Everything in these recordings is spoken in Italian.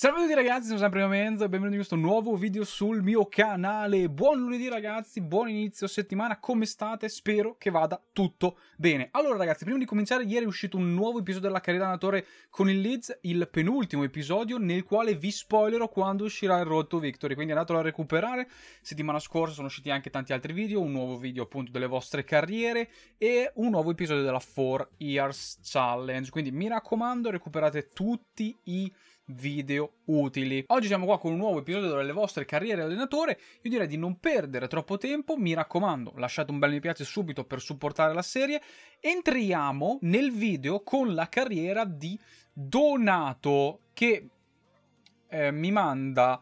Salve a tutti ragazzi, sono sempre Menzo e benvenuti in questo nuovo video sul mio canale. Buon lunedì ragazzi, buon inizio settimana, come state? Spero che vada tutto bene. Allora ragazzi, prima di cominciare, ieri è uscito un nuovo episodio della carriera natore con il Leeds, il penultimo episodio nel quale vi spoilerò quando uscirà il Road to Victory, quindi andatelo a recuperare. Settimana scorsa sono usciti anche tanti altri video, un nuovo video appunto delle vostre carriere e un nuovo episodio della 4 Years Challenge, quindi mi raccomando recuperate tutti i video utili. Oggi siamo qua con un nuovo episodio delle vostre carriere allenatore. Io direi di non perdere troppo tempo. Mi raccomando, lasciate un bel mi piace subito per supportare la serie. Entriamo nel video con la carriera di Donato che eh, mi manda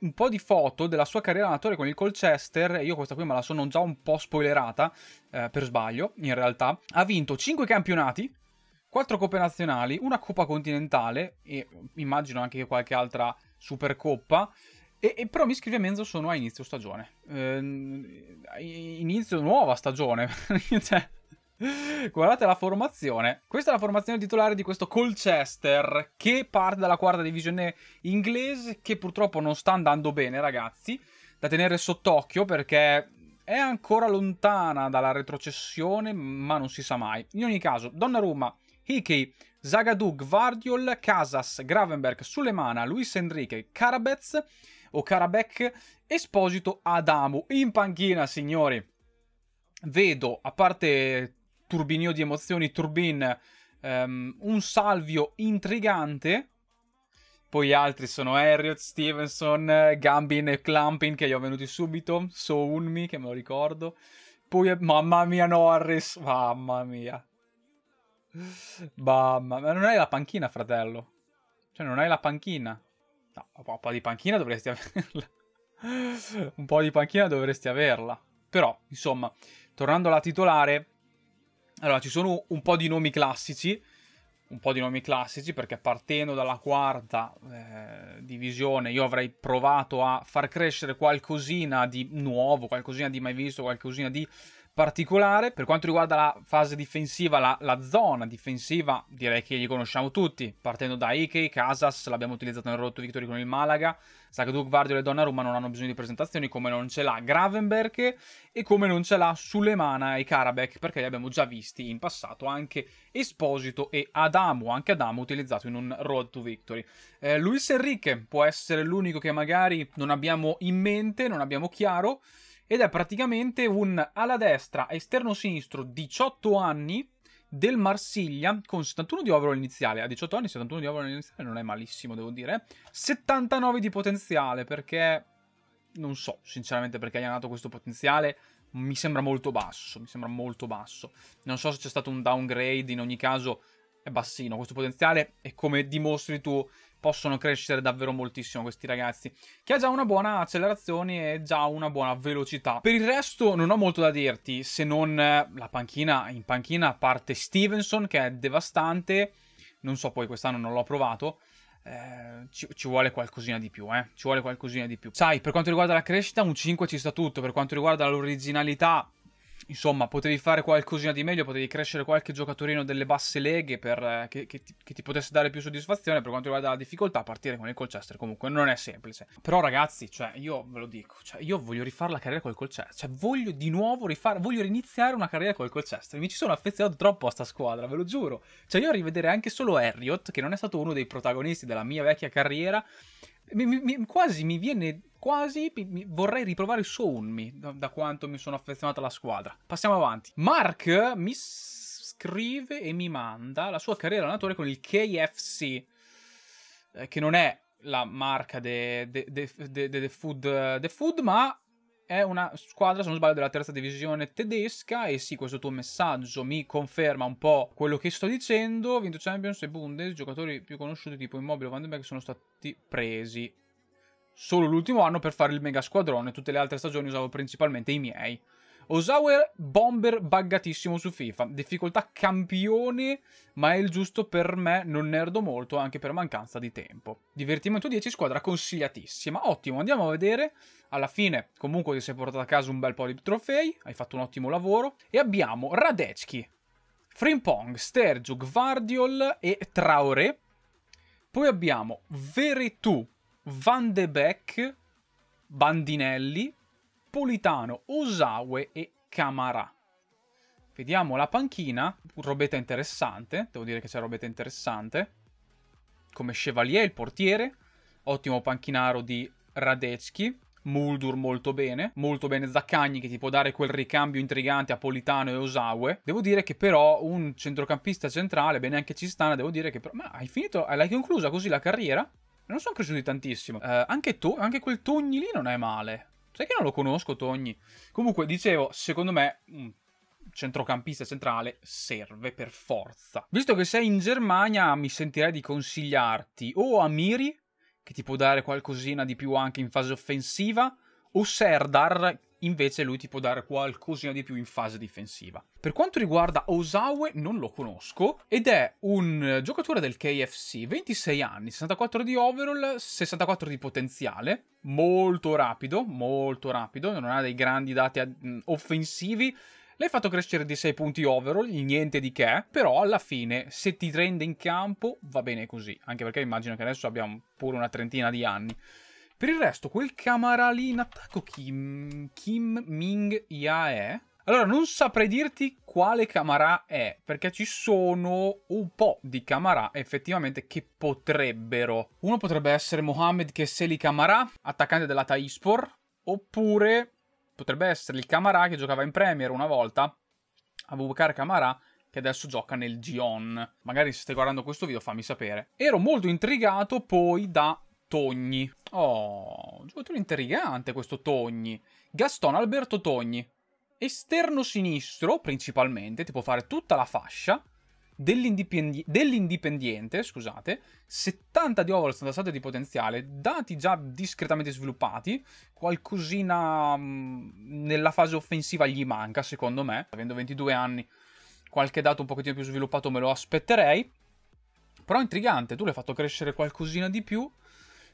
un po' di foto della sua carriera allenatore con il Colchester, io questa qui me la sono già un po' spoilerata, eh, per sbaglio in realtà, ha vinto 5 campionati, Quattro coppe nazionali, una coppa continentale e immagino anche qualche altra supercoppa. E, e però mi scrive mezzo sono a inizio stagione. Eh, inizio nuova stagione. cioè, guardate la formazione. Questa è la formazione titolare di questo Colchester che parte dalla quarta divisione inglese che purtroppo non sta andando bene ragazzi. Da tenere sott'occhio perché è ancora lontana dalla retrocessione ma non si sa mai. In ogni caso Donnarumma Hickey, Zagadou, Gvardiol, Casas, Gravenberg, Sulemana, Luis Enrique, Karabez o Karabek, Esposito, Adamu. In panchina, signori, vedo, a parte turbinio di emozioni, Turbin, um, un Salvio intrigante. Poi altri sono Harriot, Stevenson, Gambin e Clumpin che gli ho venuti subito, So Unmi che me lo ricordo. Poi, mamma mia, Norris, mamma mia. Mamma, ma non hai la panchina, fratello. Cioè, non hai la panchina. No, un po' di panchina dovresti averla. un po' di panchina dovresti averla. Però, insomma, tornando alla titolare, allora ci sono un po' di nomi classici. Un po' di nomi classici perché partendo dalla quarta eh, divisione io avrei provato a far crescere qualcosina di nuovo, qualcosina di mai visto, qualcosina di particolare. Per quanto riguarda la fase difensiva, la, la zona difensiva, direi che li conosciamo tutti, partendo da Ike, Casas, l'abbiamo utilizzato nel rotto Victory con il Malaga, Sagadu, Guardio e Donnarumma non hanno bisogno di presentazioni, come non ce l'ha Gravenberg e come non ce l'ha Sulemana e Karabek, perché li abbiamo già visti in passato anche Esposito e Adamo, anche Adamo utilizzato in un road to victory. Eh, Luis Enrique può essere l'unico che magari non abbiamo in mente, non abbiamo chiaro, ed è praticamente un ala destra esterno sinistro 18 anni del Marsiglia con 71 di overall iniziale. A 18 anni 71 di overall iniziale non è malissimo, devo dire. 79 di potenziale perché non so, sinceramente perché hai nato questo potenziale mi sembra molto basso, mi sembra molto basso. Non so se c'è stato un downgrade, in ogni caso è bassino questo potenziale e come dimostri tu possono crescere davvero moltissimo questi ragazzi, che ha già una buona accelerazione e già una buona velocità. Per il resto non ho molto da dirti, se non eh, la panchina, in panchina a parte Stevenson che è devastante, non so poi quest'anno non l'ho provato, eh, ci, ci, vuole qualcosina di più, eh? Ci vuole qualcosina di più. Sai, per quanto riguarda la crescita, un 5 ci sta tutto. Per quanto riguarda l'originalità, insomma, potevi fare qualcosina di meglio, potevi crescere qualche giocatorino delle basse leghe per, eh, che, che, ti, che, ti, potesse dare più soddisfazione per quanto riguarda la difficoltà a partire con il Colchester comunque non è semplice. Però ragazzi, cioè, io ve lo dico, cioè, io voglio rifare la carriera col Colchester, cioè, voglio di nuovo rifare, voglio riniziare una carriera col Colchester, mi ci sono affezionato troppo a sta squadra, ve lo giuro. Cioè, io a rivedere anche solo Harriot, che non è stato uno dei protagonisti della mia vecchia carriera, mi, mi, quasi mi viene quasi vorrei riprovare il suo Unmi da, da quanto mi sono affezionato alla squadra. Passiamo avanti. Mark mi scrive e mi manda la sua carriera allenatore con il KFC, eh, che non è la marca de, de, de, de food, de food, ma è una squadra, se non sbaglio, della terza divisione tedesca. E sì, questo tuo messaggio mi conferma un po' quello che sto dicendo. Vinto Champions e Bundes, giocatori più conosciuti tipo Immobile o Vandenberg sono stati presi solo l'ultimo anno per fare il mega squadrone, tutte le altre stagioni usavo principalmente i miei. Osauer, bomber buggatissimo su FIFA, difficoltà campione, ma è il giusto per me, non nerdo molto anche per mancanza di tempo. Divertimento 10, squadra consigliatissima, ottimo, andiamo a vedere. Alla fine comunque ti sei portato a casa un bel po' di trofei, hai fatto un ottimo lavoro. E abbiamo Radecki, Frimpong, Stergiu, Gvardiol e Traoré. Poi abbiamo Veretù, Van de Beek, Bandinelli, Politano, Osawe e Camarà. Vediamo la panchina, robetta interessante, devo dire che c'è robetta interessante. Come Chevalier, il portiere, ottimo panchinaro di Radecki, Muldur molto bene, molto bene Zaccagni che ti può dare quel ricambio intrigante a Politano e Osawe. Devo dire che però un centrocampista centrale, bene anche Cistana, devo dire che... Però... Ma hai finito, l'hai conclusa così la carriera? Non sono cresciuti tantissimo. Eh, anche, to- anche quel Togni lì non è male. Sai che non lo conosco, Togni? Comunque, dicevo, secondo me... Un centrocampista centrale serve per forza. Visto che sei in Germania, mi sentirei di consigliarti o Amiri, che ti può dare qualcosina di più anche in fase offensiva, o Serdar, invece lui ti può dare qualcosina di più in fase difensiva. Per quanto riguarda Osawe non lo conosco ed è un giocatore del KFC, 26 anni, 64 di overall, 64 di potenziale, molto rapido, molto rapido, non ha dei grandi dati eh, offensivi, L'hai fatto crescere di 6 punti overall, niente di che, però alla fine se ti rende in campo va bene così, anche perché immagino che adesso abbiamo pure una trentina di anni. Per il resto, quel Camara lì in attacco Kim, Kim Ming Yae. Allora, non saprei dirti quale Camara è, perché ci sono un po' di Camara effettivamente che potrebbero. Uno potrebbe essere Mohamed Kesseli Camara, attaccante della Taispor, oppure potrebbe essere il Camara che giocava in Premier una volta, Abubakar Camara, che adesso gioca nel Gion. Magari se stai guardando questo video fammi sapere. Ero molto intrigato poi da Togni. Oh, giocatore intrigante questo Togni. Gaston Alberto Togni. Esterno sinistro, principalmente, ti può fare tutta la fascia dell'indipendiente, scusate, 70 di overall, 77 di potenziale, dati già discretamente sviluppati, qualcosina mm, nella fase offensiva gli manca secondo me, avendo 22 anni qualche dato un pochettino più sviluppato me lo aspetterei, però intrigante, tu l'hai fatto crescere qualcosina di più,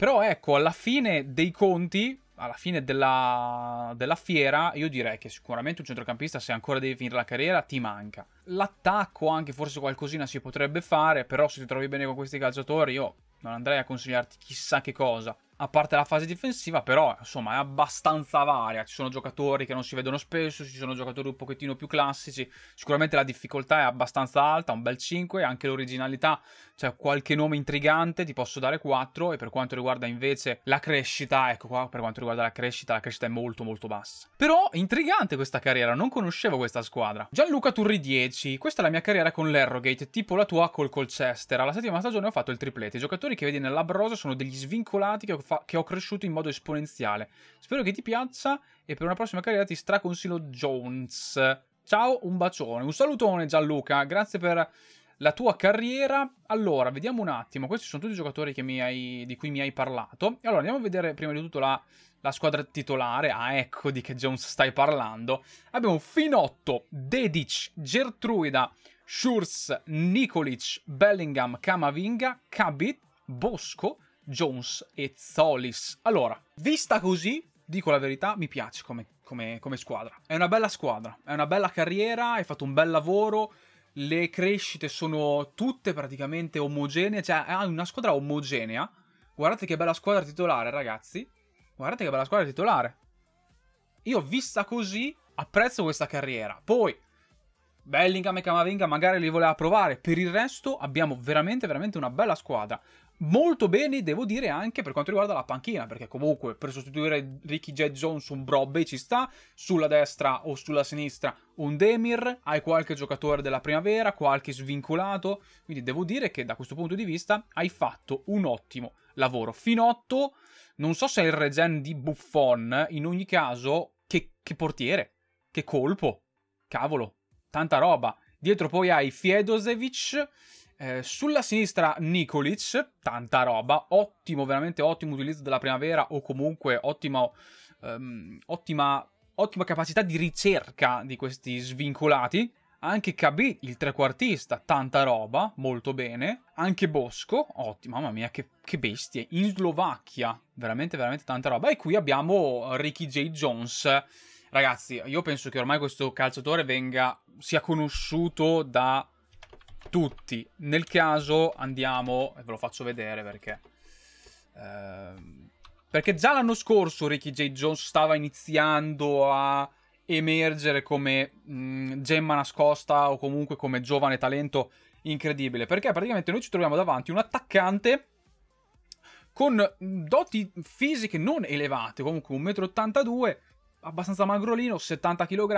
però ecco, alla fine dei conti, alla fine della, della, fiera, io direi che sicuramente un centrocampista, se ancora devi finire la carriera, ti manca. L'attacco anche forse qualcosina si potrebbe fare, però se ti trovi bene con questi calciatori, io non andrei a consigliarti chissà che cosa a parte la fase difensiva, però insomma è abbastanza varia. Ci sono giocatori che non si vedono spesso, ci sono giocatori un pochettino più classici. Sicuramente la difficoltà è abbastanza alta, un bel 5, anche l'originalità, c'è cioè qualche nome intrigante, ti posso dare 4 e per quanto riguarda invece la crescita, ecco qua, per quanto riguarda la crescita, la crescita è molto molto bassa. Però intrigante questa carriera, non conoscevo questa squadra. Gianluca Turri 10, questa è la mia carriera con l'Errogate, tipo la tua col Colchester. Alla settima stagione ho fatto il triplete. I giocatori che vedi nella brosa sono degli svincolati che ho fa- che ho cresciuto in modo esponenziale. Spero che ti piaccia e per una prossima carriera ti straconsiglio Jones. Ciao, un bacione. Un salutone Gianluca, grazie per la tua carriera. Allora, vediamo un attimo. Questi sono tutti i giocatori hai, di cui mi hai parlato. Allora, andiamo a vedere prima di tutto la, la, squadra titolare. Ah, ecco di che Jones stai parlando. Abbiamo Finotto, Dedic, Gertruida, Schurz, Nikolic, Bellingham, Kamavinga, Cabit, Bosco, Jones e Zolis. Allora, vista così, dico la verità, mi piace come, come, come squadra. È una bella squadra, è una bella carriera, hai fatto un bel lavoro, le crescite sono tutte praticamente omogenee, cioè hai una squadra omogenea. Guardate che bella squadra titolare, ragazzi. Guardate che bella squadra titolare. Io, vista così, apprezzo questa carriera. Poi, Bellingham e Camavinga magari li voleva provare. Per il resto abbiamo veramente, veramente una bella squadra molto bene, devo dire, anche per quanto riguarda la panchina, perché comunque per sostituire Ricky Jet Jones un Brobby ci sta, sulla destra o sulla sinistra un Demir, hai qualche giocatore della primavera, qualche svincolato, quindi devo dire che da questo punto di vista hai fatto un ottimo lavoro. Finotto, non so se è il regen di Buffon, in ogni caso, che, che portiere, che colpo, cavolo, tanta roba. Dietro poi hai Fiedosevic, eh, sulla sinistra Nikolic, tanta roba, ottimo, veramente ottimo utilizzo della primavera o comunque ottimo, um, ottima, ottima capacità di ricerca di questi svincolati. Anche Cabì, il trequartista, tanta roba, molto bene. Anche Bosco, ottimo, mamma mia, che, che bestie. In Slovacchia, veramente, veramente tanta roba. E qui abbiamo Ricky J. Jones. Ragazzi, io penso che ormai questo calciatore venga, sia conosciuto da tutti. Nel caso andiamo, e ve lo faccio vedere perché... Ehm, perché già l'anno scorso Ricky J. Jones stava iniziando a emergere come mh, mm, gemma nascosta o comunque come giovane talento incredibile. Perché praticamente noi ci troviamo davanti un attaccante con doti fisiche non elevate, comunque 1,82 m, abbastanza magrolino, 70 kg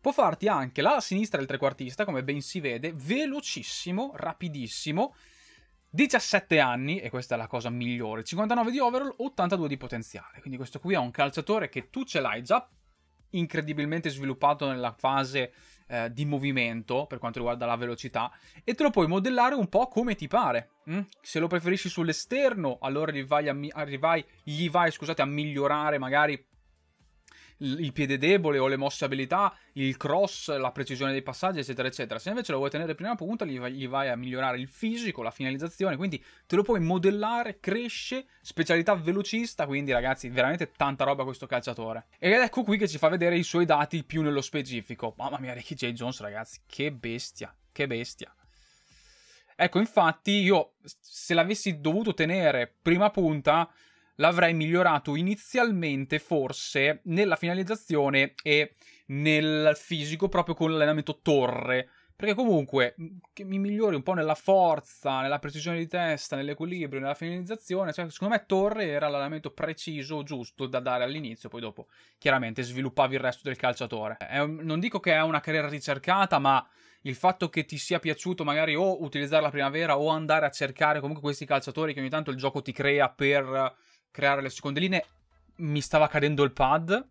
Può farti anche la sinistra del trequartista, come ben si vede, velocissimo, rapidissimo, 17 anni, e questa è la cosa migliore, 59 di overall, 82 di potenziale. Quindi questo qui è un calciatore che tu ce l'hai già incredibilmente sviluppato nella fase eh, di movimento per quanto riguarda la velocità e te lo puoi modellare un po' come ti pare. Mm? Se lo preferisci sull'esterno, allora gli vai, a, gli vai, scusate, a migliorare magari il piede debole o le mosse abilità, il cross, la precisione dei passaggi, eccetera, eccetera. Se invece lo vuoi tenere prima punta, gli vai, gli vai a migliorare il fisico, la finalizzazione, quindi te lo puoi modellare, cresce, specialità velocista, quindi ragazzi, veramente tanta roba questo calciatore. Ed ecco qui che ci fa vedere i suoi dati più nello specifico. Mamma mia, Ricky J. Jones, ragazzi, che bestia, che bestia. Ecco, infatti, io se l'avessi dovuto tenere prima punta, l'avrei migliorato inizialmente forse nella finalizzazione e nel fisico proprio con l'allenamento torre. Perché comunque che mi migliori un po' nella forza, nella precisione di testa, nell'equilibrio, nella finalizzazione. Cioè, secondo me Torre era l'allenamento preciso, giusto da dare all'inizio, poi dopo chiaramente sviluppavi il resto del calciatore. Un, non dico che è una carriera ricercata, ma il fatto che ti sia piaciuto magari o utilizzare la primavera o andare a cercare comunque questi calciatori che ogni tanto il gioco ti crea per creare le seconde linee mi stava cadendo il pad.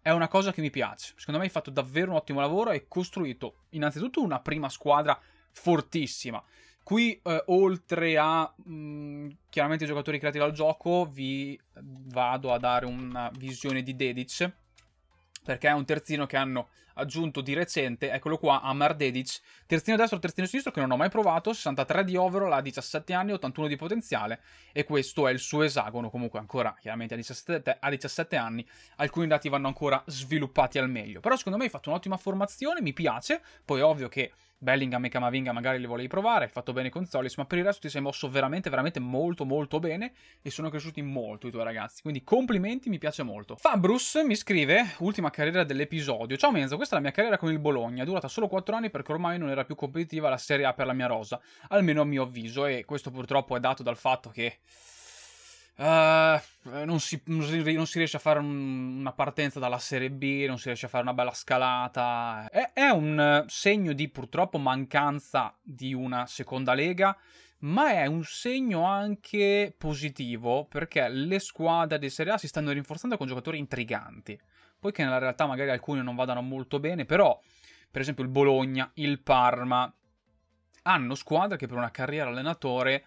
È una cosa che mi piace. Secondo me hai fatto davvero un ottimo lavoro e costruito innanzitutto una prima squadra fortissima. Qui, eh, oltre a mh, mm, chiaramente i giocatori creati dal gioco, vi vado a dare una visione di Dedic perché è un terzino che hanno aggiunto di recente, eccolo qua, Amar Dedic, terzino destro, terzino sinistro che non ho mai provato, 63 di overall, ha 17 anni, 81 di potenziale e questo è il suo esagono, comunque ancora chiaramente a 17, a 17 anni, alcuni dati vanno ancora sviluppati al meglio, però secondo me ha fatto un'ottima formazione, mi piace, poi è ovvio che Bellingham e Camavinga magari li volevi provare, hai fatto bene con Solis, ma per il resto ti sei mosso veramente, veramente molto, molto bene e sono cresciuti molto i tuoi ragazzi. Quindi complimenti, mi piace molto. Fabrus mi scrive, ultima carriera dell'episodio. Ciao Menzo, questa è la mia carriera con il Bologna, durata solo 4 anni perché ormai non era più competitiva la Serie A per la mia rosa, almeno a mio avviso, e questo purtroppo è dato dal fatto che eh, non, si, non, si, riesce a fare una partenza dalla Serie B, non si riesce a fare una bella scalata. È, è un segno di purtroppo mancanza di una seconda lega, ma è un segno anche positivo perché le squadre di Serie A si stanno rinforzando con giocatori intriganti. Poiché nella realtà magari alcuni non vadano molto bene, però per esempio il Bologna, il Parma hanno squadre che per una carriera allenatore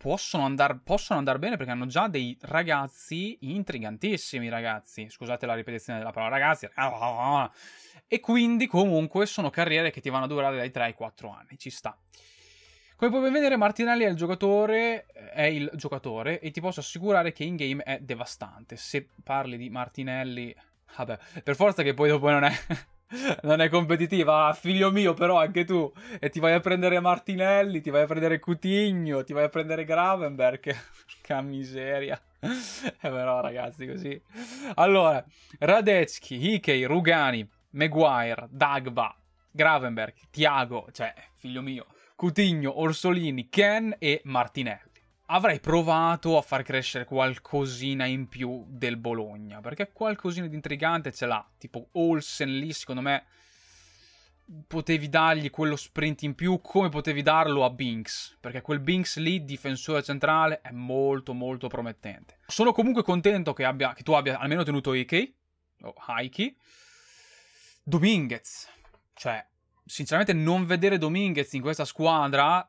possono andare andar bene perché hanno già dei ragazzi intrigantissimi, ragazzi. Scusate la ripetizione della parola ragazzi. E quindi comunque sono carriere che ti vanno a durare dai 3 ai 4 anni, ci sta. Come puoi ben vedere Martinelli è il giocatore, è il giocatore e ti posso assicurare che in game è devastante. Se parli di Martinelli, vabbè, per forza che poi dopo non è non è competitiva, ah, figlio mio, però anche tu. E ti vai a prendere Martinelli, ti vai a prendere Cutigno, ti vai a prendere Gravenberg. Porca miseria. Eh, però ragazzi, così. Allora, Radetzky, Ikei, Rugani, Maguire, Dagba, Gravenberg, Tiago, cioè, figlio mio, Cutigno, Orsolini, Ken e Martinelli avrei provato a far crescere qualcosina in più del Bologna, perché qualcosina di intrigante ce l'ha, tipo Olsen lì secondo me potevi dargli quello sprint in più come potevi darlo a Binks, perché quel Binks lì, difensore centrale, è molto molto promettente. Sono comunque contento che, abbia, che tu abbia almeno tenuto Ikei, o Haiki, Dominguez, cioè sinceramente non vedere Dominguez in questa squadra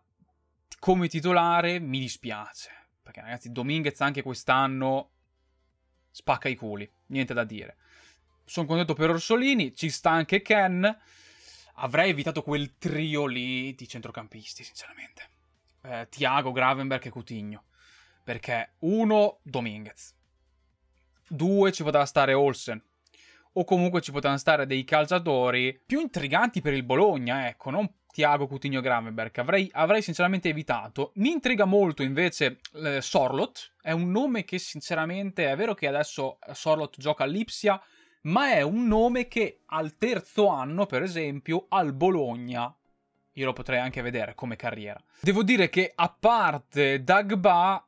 come titolare mi dispiace. Perché ragazzi, Dominguez anche quest'anno spacca i culi, niente da dire. Sono contento per Orsolini, ci sta anche Ken. Avrei evitato quel trio lì di centrocampisti, sinceramente. Eh, Tiago, Gravenberg e Coutinho. Perché uno, Dominguez. Due, ci poteva stare Olsen. O comunque ci potevano stare dei calciatori più intriganti per il Bologna, ecco, non Tiago Coutinho Gravenberg. Avrei, avrei, sinceramente evitato. Mi intriga molto invece eh, Sorlot. È un nome che sinceramente è vero che adesso eh, Sorlot gioca all'Ipsia, ma è un nome che al terzo anno, per esempio, al Bologna io lo potrei anche vedere come carriera. Devo dire che a parte Dagba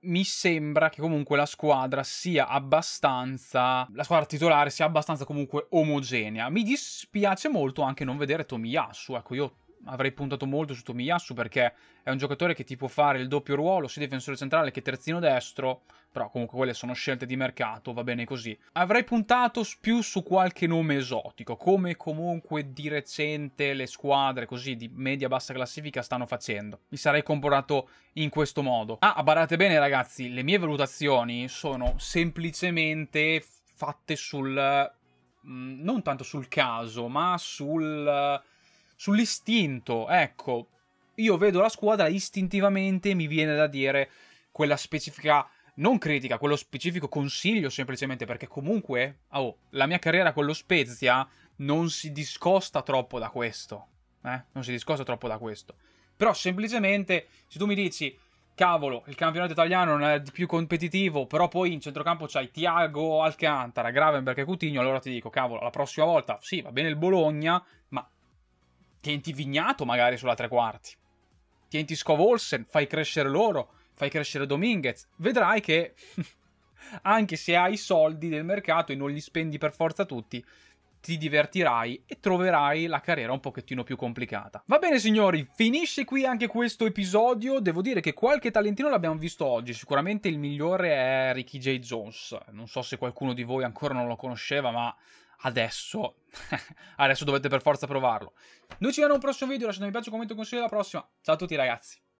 mi sembra che comunque la squadra sia abbastanza la squadra titolare sia abbastanza comunque omogenea. Mi dispiace molto anche non vedere Tomiyasu, ecco io avrei puntato molto su Tomiyasu perché è un giocatore che ti può fare il doppio ruolo, sia difensore centrale che terzino destro, però comunque quelle sono scelte di mercato, va bene così. Avrei puntato più su qualche nome esotico, come comunque di recente le squadre così di media-bassa classifica stanno facendo. Mi sarei comportato in questo modo. Ah, barate bene ragazzi, le mie valutazioni sono semplicemente fatte sul... Mm, non tanto sul caso, ma sul sull'istinto, ecco, io vedo la squadra istintivamente mi viene da dire quella specifica non critica, quello specifico consiglio semplicemente perché comunque oh, la mia carriera con lo Spezia non si discosta troppo da questo, eh? non si discosta troppo da questo. Però semplicemente se tu mi dici cavolo, il campionato italiano non è più competitivo, però poi in centrocampo c'hai Tiago, Alcantara, Gravenberg e Coutinho, allora ti dico cavolo, la prossima volta sì, va bene il Bologna, ma Tienti Vignato magari sulla tre quarti. Tienti Scov Olsen, fai crescere loro, fai crescere Dominguez. Vedrai che anche se hai i soldi del mercato e non li spendi per forza tutti, ti divertirai e troverai la carriera un pochettino più complicata. Va bene signori, finisce qui anche questo episodio, devo dire che qualche talentino l'abbiamo visto oggi, sicuramente il migliore è Ricky J. Jones, non so se qualcuno di voi ancora non lo conosceva ma adesso, adesso dovete per forza provarlo. Noi ci vediamo in un prossimo video, lasciate un mi piace, un commento e consiglio alla prossima. Ciao a tutti ragazzi.